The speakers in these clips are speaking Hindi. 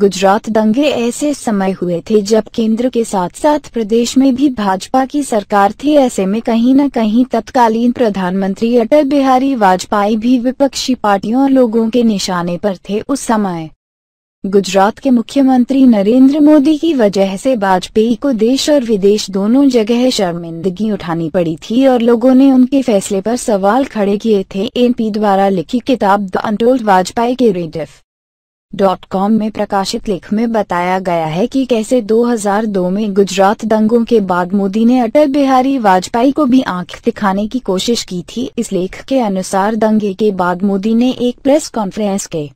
गुजरात दंगे ऐसे समय हुए थे जब केंद्र के साथ साथ प्रदेश में भी भाजपा की सरकार थी ऐसे में कहीं न कहीं तत्कालीन प्रधानमंत्री अटल बिहारी वाजपेयी भी विपक्षी पार्टियों और लोगों के निशाने पर थे उस समय गुजरात के मुख्यमंत्री नरेंद्र मोदी की वजह से वाजपेयी को देश और विदेश दोनों जगह शर्मिंदगी उठानी पड़ी थी और लोगों ने उनके फैसले पर सवाल खड़े किए थे एनपी द्वारा लिखी किताब द अनटोल्ड वाजपेयी के रेडिफ डॉट कॉम में प्रकाशित लेख में बताया गया है कि कैसे 2002 में गुजरात दंगों के बाद मोदी ने अटल बिहारी वाजपेयी को भी आंख दिखाने की कोशिश की थी इस लेख के अनुसार दंगे के बाद मोदी ने एक प्रेस कॉन्फ्रेंस के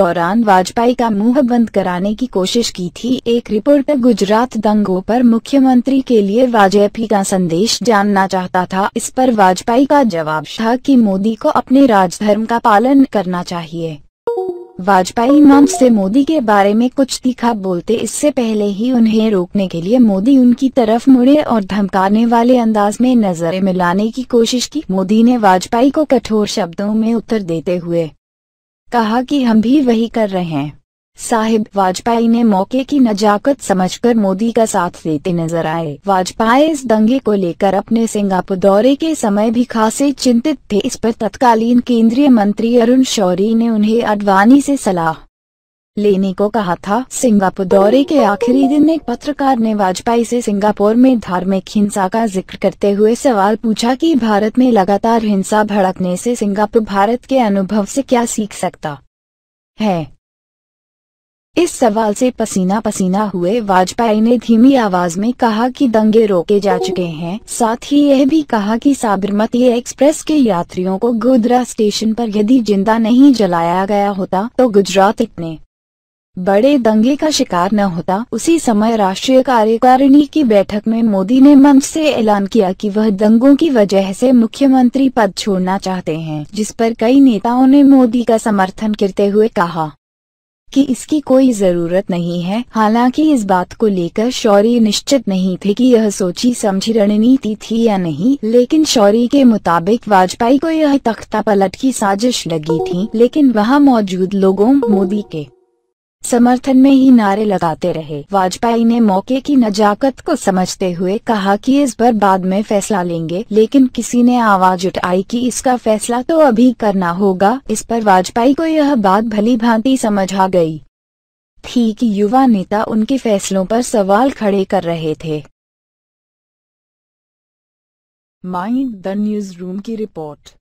दौरान वाजपेयी का मुंह बंद कराने की कोशिश की थी एक रिपोर्टर गुजरात दंगों पर मुख्यमंत्री के लिए वाजपेयी का संदेश जानना चाहता था इस पर वाजपेयी का जवाब था कि मोदी को अपने राजधर्म का पालन करना चाहिए वाजपेयी मन से मोदी के बारे में कुछ तीखा बोलते इससे पहले ही उन्हें रोकने के लिए मोदी उनकी तरफ मुड़े और धमकाने वाले अंदाज में नजरें मिलाने की कोशिश की मोदी ने वाजपेयी को कठोर शब्दों में उत्तर देते हुए कहा कि हम भी वही कर रहे हैं साहिब वाजपेयी ने मौके की नजाकत समझकर मोदी का साथ देते नजर आए वाजपेयी इस दंगे को लेकर अपने सिंगापुर दौरे के समय भी खासे चिंतित थे इस पर तत्कालीन केंद्रीय मंत्री अरुण शौरी ने उन्हें अडवाणी से सलाह लेने को कहा था सिंगापुर दौरे के आखिरी दिन एक पत्रकार ने वाजपेयी से सिंगापुर में धार्मिक हिंसा का जिक्र करते हुए सवाल पूछा कि भारत में लगातार हिंसा भड़कने से सिंगापुर भारत के अनुभव से क्या सीख सकता है इस सवाल से पसीना पसीना हुए वाजपेयी ने धीमी आवाज में कहा कि दंगे रोके जा चुके हैं साथ ही यह भी कहा कि साबरमती एक्सप्रेस के यात्रियों को गोधरा स्टेशन पर यदि जिंदा नहीं जलाया गया होता तो गुजरात इतने बड़े दंगे का शिकार न होता उसी समय राष्ट्रीय कार्यकारिणी की बैठक में मोदी ने मंच से ऐलान किया कि वह दंगों की वजह से मुख्यमंत्री पद छोड़ना चाहते हैं जिस पर कई नेताओं ने मोदी का समर्थन करते हुए कहा कि इसकी कोई जरूरत नहीं है हालांकि इस बात को लेकर शौरी निश्चित नहीं थे कि यह सोची समझी रणनीति थी या नहीं लेकिन शौरी के मुताबिक वाजपेयी को यह तख्ता पलट की साजिश लगी थी लेकिन वहाँ मौजूद लोगों मोदी के समर्थन में ही नारे लगाते रहे वाजपेयी ने मौके की नजाकत को समझते हुए कहा कि इस बार बाद में फैसला लेंगे लेकिन किसी ने आवाज उठाई कि इसका फैसला तो अभी करना होगा इस पर वाजपेयी को यह बात भली भांति समझ आ गई थी कि युवा नेता उनके फैसलों पर सवाल खड़े कर रहे थे माइंड द न्यूज रूम की रिपोर्ट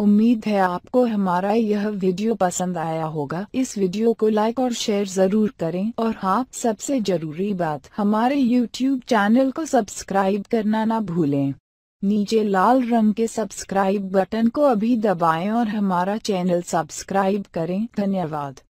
उम्मीद है आपको हमारा यह वीडियो पसंद आया होगा इस वीडियो को लाइक और शेयर जरूर करें और हाँ सबसे जरूरी बात हमारे यूट्यूब चैनल को सब्सक्राइब करना ना भूलें नीचे लाल रंग के सब्सक्राइब बटन को अभी दबाएं और हमारा चैनल सब्सक्राइब करें धन्यवाद